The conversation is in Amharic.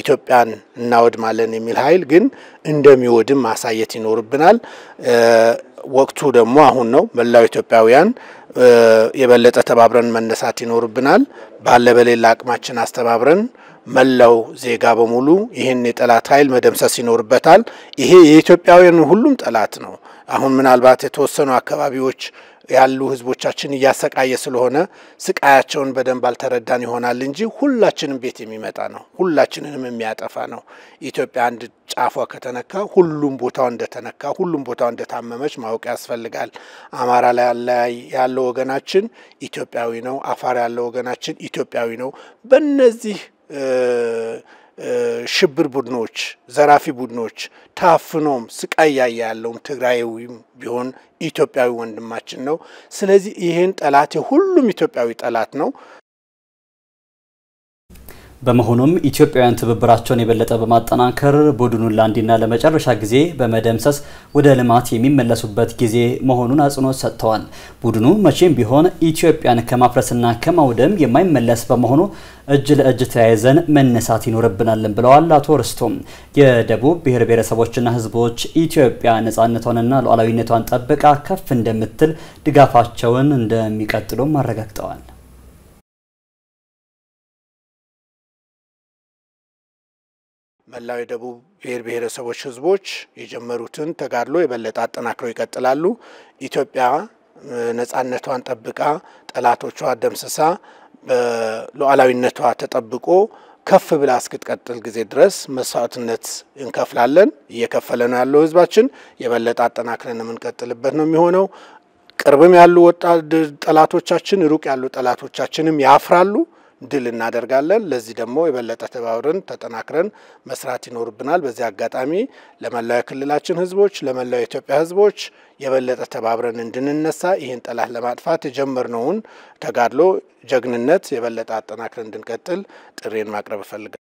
ኢትዮጵያን እናወድማለን የሚል ኃይል ግን እንደሚወድም ማሳየት ይኖርብናል። ወቅቱ ደግሞ አሁን ነው። መላው ኢትዮጵያውያን የበለጠ ተባብረን መነሳት ይኖርብናል። ባለ በሌላ አቅማችን አስተባብረን መላው ዜጋ በሙሉ ይህን የጠላት ኃይል መደምሰስ ይኖርበታል። ይሄ የኢትዮጵያውያን ሁሉም ጠላት ነው። አሁን ምናልባት የተወሰኑ አካባቢዎች ያሉ ህዝቦቻችን እያሰቃየ ስለሆነ ስቃያቸውን በደንብ አልተረዳን ይሆናል እንጂ ሁላችንም ቤት የሚመጣ ነው፣ ሁላችንንም የሚያጠፋ ነው። ኢትዮጵያ አንድ ጫፏ ከተነካ ሁሉም ቦታው እንደተነካ ሁሉም ቦታው እንደታመመች ማወቅ ያስፈልጋል። አማራ ላይ ያለው ወገናችን ኢትዮጵያዊ ነው። አፋር ያለው ወገናችን ኢትዮጵያዊ ነው። በነዚህ ሽብር ቡድኖች፣ ዘራፊ ቡድኖች ታፍኖም ስቃይ ያየ ያለውም ትግራይዊም ቢሆን ኢትዮጵያዊ ወንድማችን ነው። ስለዚህ ይህን ጠላት የሁሉም ኢትዮጵያዊ ጠላት ነው። በመሆኑም ኢትዮጵያውያን ትብብራቸውን የበለጠ በማጠናከር ቡድኑን ለአንዴና ለመጨረሻ ጊዜ በመደምሰስ ወደ ልማት የሚመለሱበት ጊዜ መሆኑን አጽንኦት ሰጥተዋል። ቡድኑ መቼም ቢሆን ኢትዮጵያን ከማፍረስና ከማውደም የማይመለስ በመሆኑ እጅ ለእጅ ተያይዘን መነሳት ይኖርብናልን ብለዋል። አቶ ርስቱም የደቡብ ብሔር ብሔረሰቦችና ሕዝቦች ኢትዮጵያ ነፃነቷንና ሉዓላዊነቷን ጠብቃ ከፍ እንደምትል ድጋፋቸውን እንደሚቀጥሉም አረጋግጠዋል። መላው የደቡብ ብሔር ብሔረሰቦች ህዝቦች የጀመሩትን ተጋድሎ የበለጠ አጠናክረው ይቀጥላሉ። ኢትዮጵያ ነጻነቷን ጠብቃ ጠላቶቿ ደምስሳ በሉዓላዊነቷ ተጠብቆ ከፍ ብላ እስክትቀጥል ጊዜ ድረስ መስዋዕትነት እንከፍላለን። እየከፈለ ነው ያለው ህዝባችን። የበለጠ አጠናክረን የምንቀጥልበት ነው የሚሆነው። ቅርብም ያሉ ጠላቶቻችን፣ ሩቅ ያሉ ጠላቶቻችንም ያፍራሉ። ድል እናደርጋለን። ለዚህ ደግሞ የበለጠ ተባብረን ተጠናክረን መስራት ይኖርብናል። በዚህ አጋጣሚ ለመላው የክልላችን ህዝቦች፣ ለመላው የኢትዮጵያ ህዝቦች የበለጠ ተባብረን እንድንነሳ ይህን ጠላት ለማጥፋት የጀመርነውን ተጋድሎ ጀግንነት የበለጠ አጠናክረን እንድንቀጥል ጥሬን ማቅረብ እፈልጋለሁ።